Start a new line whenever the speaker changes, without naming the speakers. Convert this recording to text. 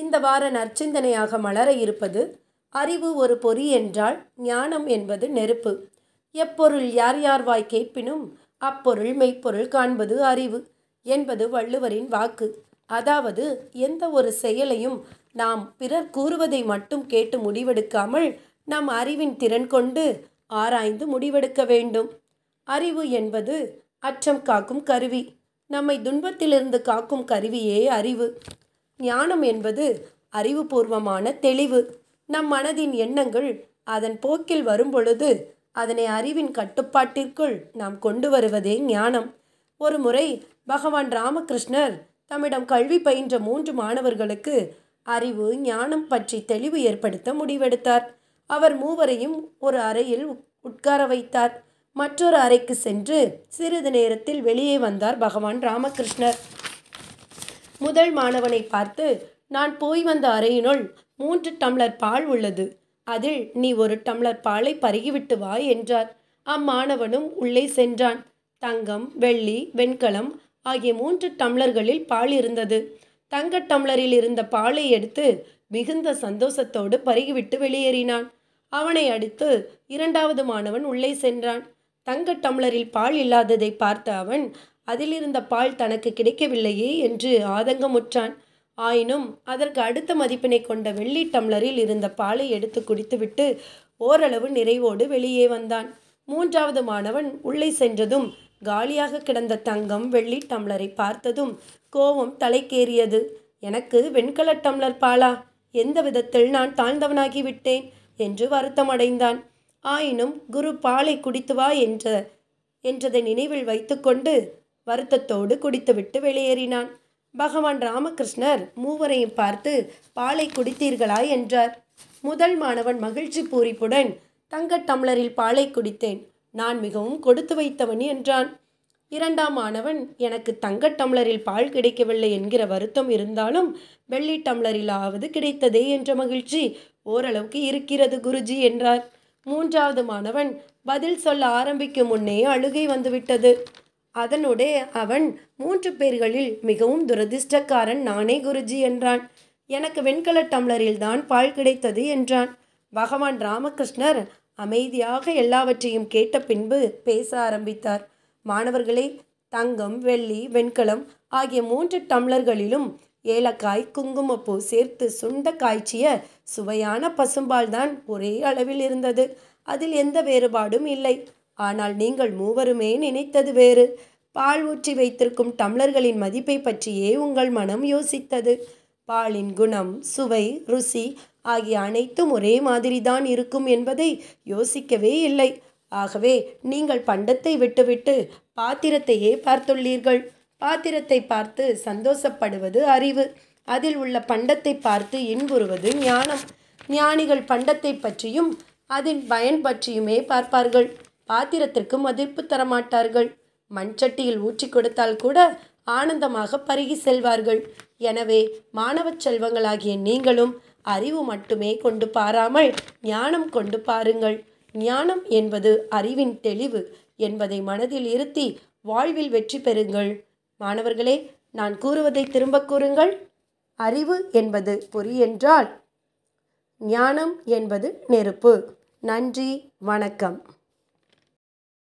இந்த வார நற்சிந்தனையாக மலர இருப்பது அறிவு ஒரு பொறி என்றால் ஞானம் என்பது நெருப்பு எப்பொருள் யார் யார் வாய் கேட்பினும் அப்பொருள் மெய்ப்பொருள் காண்பது அறிவு என்பது வள்ளுவரின் வாக்கு அதாவது எந்த ஒரு செயலையும் நாம் பிறர் கூறுவதை மட்டும் கேட்டு முடிவெடுக்காமல் நம் அறிவின் திறன் கொண்டு ஆராய்ந்து முடிவெடுக்க வேண்டும் அறிவு என்பது அச்சம் காக்கும் கருவி நம்மை துன்பத்திலிருந்து காக்கும் கருவியே அறிவு ஞானம் என்பது அறிவுபூர்வமான தெளிவு நம் மனதின் எண்ணங்கள் அதன் போக்கில் வரும்பொழுது அதனை அறிவின் கட்டுப்பாட்டிற்குள் நாம் கொண்டு வருவதே ஞானம் ஒரு முறை பகவான் ராமகிருஷ்ணர் தம்மிடம் கல்வி பயின்ற மூன்று மாணவர்களுக்கு அறிவு ஞானம் பற்றி தெளிவு ஏற்படுத்த முடிவெடுத்தார் அவர் மூவரையும் ஒரு அறையில் உட்கார வைத்தார் மற்றொரு அறைக்கு சென்று சிறிது நேரத்தில் வெளியே வந்தார் பகவான் ராமகிருஷ்ணர் முதல் மாணவனை பார்த்து நான் போய் வந்த அறையினுள் மூன்று டம்ளர் பால் உள்ளது அதில் நீ ஒரு டம்ளர் பாலை பருகிவிட்டு வா என்றார் அம்மாணவனும் உள்ளே சென்றான் தங்கம் வெள்ளி வெண்கலம் ஆகிய மூன்று டம்ளர்களில் பால் இருந்தது தங்க டம்ளரில் இருந்த பாலை எடுத்து மிகுந்த சந்தோஷத்தோடு பருகிவிட்டு வெளியேறினான் அவனை அடித்து இரண்டாவது மாணவன் உள்ளே சென்றான் தங்க டம்ளரில் பால் இல்லாததை பார்த்த அவன் அதிலிருந்த பால் தனக்கு கிடைக்கவில்லையே என்று ஆதங்கமுற்றான் ஆயினும் அதற்கு அடுத்த மதிப்பினை கொண்ட வெள்ளி டம்ளரில் இருந்த பாலை எடுத்து குடித்துவிட்டு ஓரளவு நிறைவோடு வெளியே வந்தான் மூன்றாவது மாணவன் உள்ளே சென்றதும் காலியாக கிடந்த தங்கம் வெள்ளி டம்ளரை பார்த்ததும் கோபம் தலைக்கேறியது எனக்கு வெண்கல டம்ளர் பாலா எந்த விதத்தில் நான் தாழ்ந்தவனாகிவிட்டேன் என்று வருத்தமடைந்தான் ஆயினும் குரு பாலை குடித்து வா என்ற என்றதை நினைவில் வைத்துக்கொண்டு வருத்தத்தோடு குடித்துவிட்டு வெளியேறினான் பகவான் ராமகிருஷ்ணர் மூவரையும் பார்த்து பாலை குடித்தீர்களா என்றார் முதல் மாணவன் மகிழ்ச்சி பூரிப்புடன் தங்க டம்ளரில் பாலை குடித்தேன் நான் மிகவும் கொடுத்து வைத்தவன் என்றான் இரண்டாம் மாணவன் எனக்கு தங்க டம்ளரில் பால் கிடைக்கவில்லை என்கிற வருத்தம் இருந்தாலும் வெள்ளி டம்ளரிலாவது கிடைத்ததே என்ற மகிழ்ச்சி ஓரளவுக்கு இருக்கிறது குருஜி என்றார் மூன்றாவது மாணவன் பதில் சொல்ல ஆரம்பிக்கும் முன்னே அழுகை வந்துவிட்டது அதனுடைய அவன் மூன்று பேர்களில் மிகவும் துரதிர்ஷ்டக்காரன் நானே குருஜி என்றான் எனக்கு வெண்கல டம்ளரில் தான் பால் கிடைத்தது என்றான் பகவான் ராமகிருஷ்ணர் அமைதியாக எல்லாவற்றையும் கேட்ட பின்பு பேச ஆரம்பித்தார் மாணவர்களே தங்கம் வெள்ளி வெண்கலம் ஆகிய மூன்று டம்ளர்களிலும் ஏலக்காய் குங்குமப்பூ சேர்த்து சுண்ட காய்ச்சிய சுவையான பசும்பால் தான் ஒரே அளவில் இருந்தது அதில் எந்த வேறுபாடும் இல்லை ஆனால் நீங்கள் மூவருமே நினைத்தது வேறு பால் ஊற்றி வைத்திருக்கும் டம்ளர்களின் மதிப்பை பற்றியே உங்கள் மனம் யோசித்தது பாலின் குணம் சுவை ருசி ஆகிய அனைத்தும் ஒரே மாதிரிதான் இருக்கும் என்பதை யோசிக்கவே இல்லை ஆகவே நீங்கள் பண்டத்தை விட்டுவிட்டு பாத்திரத்தையே பார்த்துள்ளீர்கள் பாத்திரத்தை பார்த்து சந்தோஷப்படுவது அறிவு அதில் உள்ள பண்டத்தை பார்த்து இன்புறுவது ஞானம் ஞானிகள் பண்டத்தை பற்றியும் அதன் பயன் பற்றியுமே பார்ப்பார்கள் பாத்திரத்திற்கும் மதிப்பு தரமாட்டார்கள் மண்சட்டியில் ஊற்றி கொடுத்தால் கூட ஆனந்தமாக பருகி செல்வார்கள் எனவே மாணவ செல்வங்களாகிய நீங்களும் அறிவு மட்டுமே கொண்டு பாராமல் ஞானம் கொண்டு பாருங்கள் ஞானம் என்பது அறிவின் தெளிவு என்பதை மனதில் இருத்தி வாழ்வில் வெற்றி பெறுங்கள் மாணவர்களே நான் கூறுவதை திரும்ப கூறுங்கள் அறிவு என்பது பொறி என்றால் ஞானம் என்பது நெருப்பு நன்றி வணக்கம்